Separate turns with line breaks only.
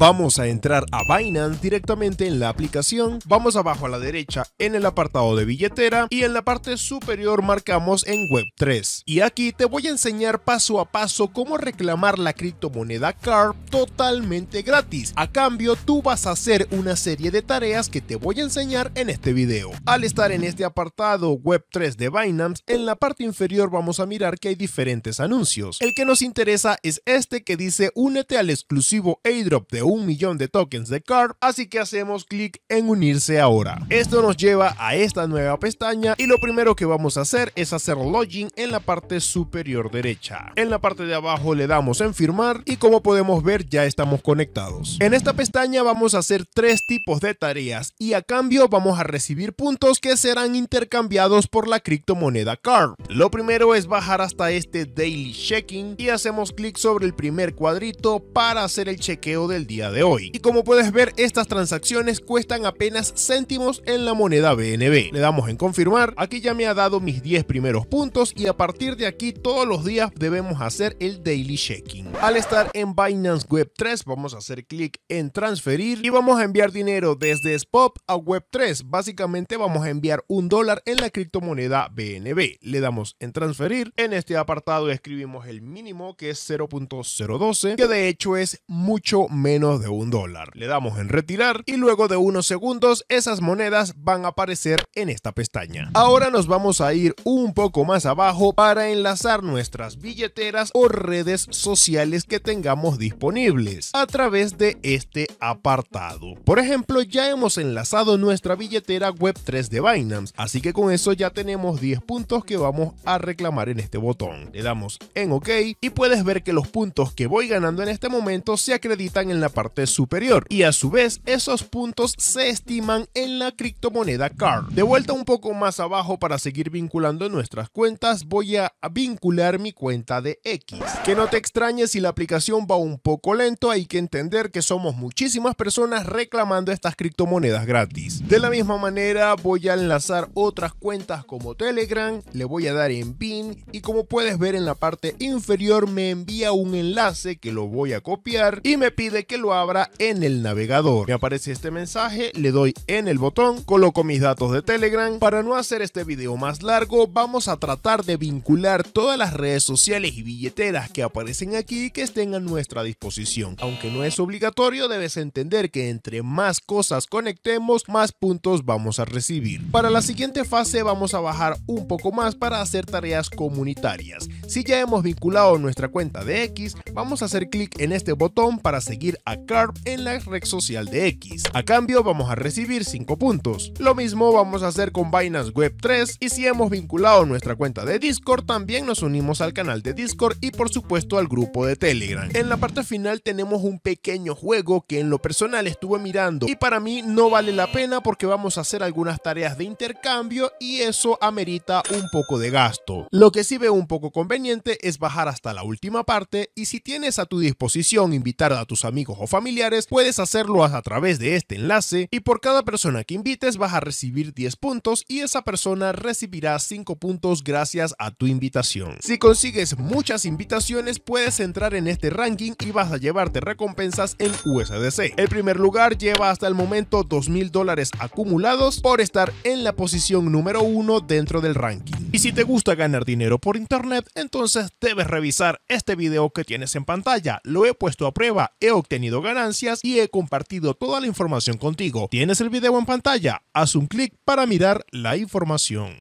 Vamos a entrar a Binance directamente en la aplicación, vamos abajo a la derecha en el apartado de billetera y en la parte superior marcamos en Web3. Y aquí te voy a enseñar paso a paso cómo reclamar la criptomoneda CARP totalmente gratis. A cambio tú vas a hacer una serie de tareas que te voy a enseñar en este video. Al estar en este apartado Web3 de Binance, en la parte inferior vamos a mirar que hay diferentes anuncios. El que nos interesa es este que dice únete al exclusivo airdrop de un millón de tokens de CARP, así que hacemos clic en unirse ahora. Esto nos lleva a esta nueva pestaña y lo primero que vamos a hacer es hacer login en la parte superior derecha. En la parte de abajo le damos en firmar y como podemos ver ya estamos conectados. En esta pestaña vamos a hacer tres tipos de tareas y a cambio vamos a recibir puntos que serán intercambiados por la criptomoneda CARP. Lo primero es bajar hasta este Daily Checking y hacemos clic sobre el primer cuadrito para hacer el chequeo del día de hoy. Y como puedes ver, estas transacciones cuestan apenas céntimos en la moneda BNB. Le damos en confirmar, aquí ya me ha dado mis 10 primeros puntos y a partir de aquí todos los días debemos hacer el daily checking Al estar en Binance Web 3 vamos a hacer clic en transferir y vamos a enviar dinero desde Spot a Web 3. Básicamente vamos a enviar un dólar en la criptomoneda BNB. Le damos en transferir. En este apartado escribimos el mínimo que es 0.012 que de hecho es mucho menos de un dólar. Le damos en retirar y luego de unos segundos esas monedas van a aparecer en esta pestaña. Ahora nos vamos a ir un poco más abajo para enlazar nuestras billeteras o redes sociales que tengamos disponibles a través de este apartado. Por ejemplo, ya hemos enlazado nuestra billetera Web3 de Binance, así que con eso ya tenemos 10 puntos que vamos a reclamar en este botón. Le damos en OK y puedes ver que los puntos que voy ganando en este momento se acreditan en la parte superior y a su vez esos puntos se estiman en la criptomoneda card De vuelta un poco más abajo para seguir vinculando nuestras cuentas voy a vincular mi cuenta de X. Que no te extrañes si la aplicación va un poco lento, hay que entender que somos muchísimas personas reclamando estas criptomonedas gratis. De la misma manera voy a enlazar otras cuentas como Telegram, le voy a dar en PIN y como puedes ver en la parte inferior me envía un enlace que lo voy a copiar y me pide que lo abra en el navegador. Me aparece este mensaje, le doy en el botón, coloco mis datos de Telegram. Para no hacer este video más largo, vamos a tratar de vincular todas las redes sociales y billeteras que aparecen aquí que estén a nuestra disposición. Aunque no es obligatorio, debes entender que entre más cosas conectemos, más puntos vamos a recibir. Para la siguiente fase vamos a bajar un poco más para hacer tareas comunitarias. Si ya hemos vinculado nuestra cuenta de X, vamos a hacer clic en este botón para seguir a Carp en la red social de X. A cambio vamos a recibir 5 puntos. Lo mismo vamos a hacer con Binance Web 3 y si hemos vinculado nuestra cuenta de Discord también nos unimos al canal de Discord y por supuesto al grupo de Telegram. En la parte final tenemos un pequeño juego que en lo personal estuve mirando y para mí no vale la pena porque vamos a hacer algunas tareas de intercambio y eso amerita un poco de gasto. Lo que sí veo un poco conveniente es bajar hasta la última parte y si tienes a tu disposición invitar a tus amigos o familiares, puedes hacerlo a través de este enlace y por cada persona que invites vas a recibir 10 puntos y esa persona recibirá 5 puntos gracias a tu invitación. Si consigues muchas invitaciones, puedes entrar en este ranking y vas a llevarte recompensas en USDC. El primer lugar lleva hasta el momento mil dólares acumulados por estar en la posición número uno dentro del ranking. Y si te gusta ganar dinero por internet, entonces debes revisar este video que tienes en pantalla. Lo he puesto a prueba, he obtenido ganancias y he compartido toda la información contigo. Tienes el video en pantalla, haz un clic para mirar la información.